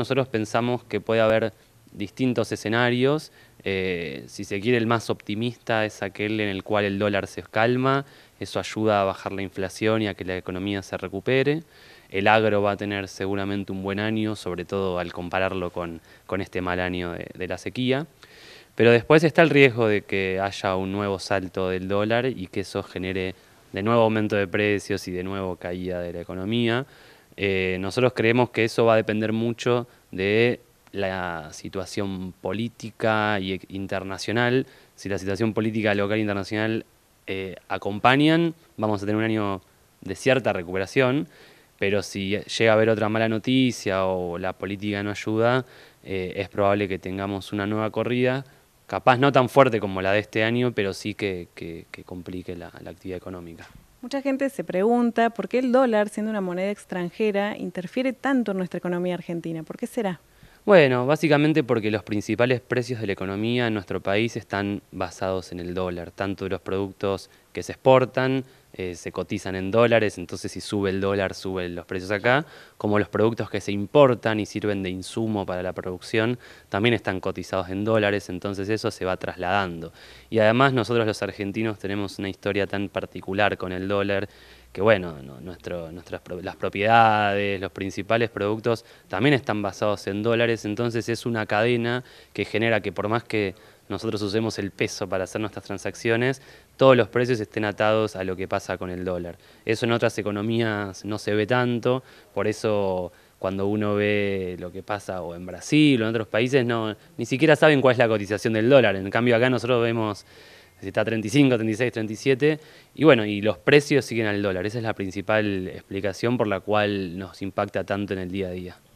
Nosotros pensamos que puede haber distintos escenarios. Eh, si se quiere, el más optimista es aquel en el cual el dólar se calma, eso ayuda a bajar la inflación y a que la economía se recupere. El agro va a tener seguramente un buen año, sobre todo al compararlo con, este mal año de, de la sequía. Pero después está el riesgo de que haya un nuevo salto del dólar y que eso genere de nuevo aumento de precios y de nuevo caída de la economía. Eh, nosotros creemos que eso va a depender mucho de la situación política y internacional. Si la situación política local e internacional eh, acompañan, vamos a tener un año de cierta recuperación, pero si llega a haber otra mala noticia o la política no ayuda, eh, es probable que tengamos una nueva corrida, capaz no tan fuerte como la de este año, pero sí que, complique la actividad económica. Mucha gente se pregunta por qué el dólar, siendo una moneda extranjera, interfiere tanto en nuestra economía argentina. ¿Por qué será? Bueno, básicamente porque los principales precios de la economía en nuestro país están basados en el dólar, tanto de los productos que se exportan eh, se cotizan en dólares, entonces si sube el dólar, suben los precios acá, como los productos que se importan y sirven de insumo para la producción, también están cotizados en dólares, entonces eso se va trasladando. Y además nosotros los argentinos tenemos una historia tan particular con el dólar que bueno, nuestras, las propiedades, los principales productos también están basados en dólares, entonces es una cadena que genera que por más que nosotros usemos el peso para hacer nuestras transacciones, todos los precios estén atados a lo que pasa con el dólar. Eso en otras economías no se ve tanto, por eso cuando uno ve lo que pasa o en Brasil o en otros países, no, ni siquiera saben cuál es la cotización del dólar. En cambio acá nosotros vemos si está 35, 36, 37, y bueno, y los precios siguen al dólar. Esa es la principal explicación por la cual nos impacta tanto en el día a día.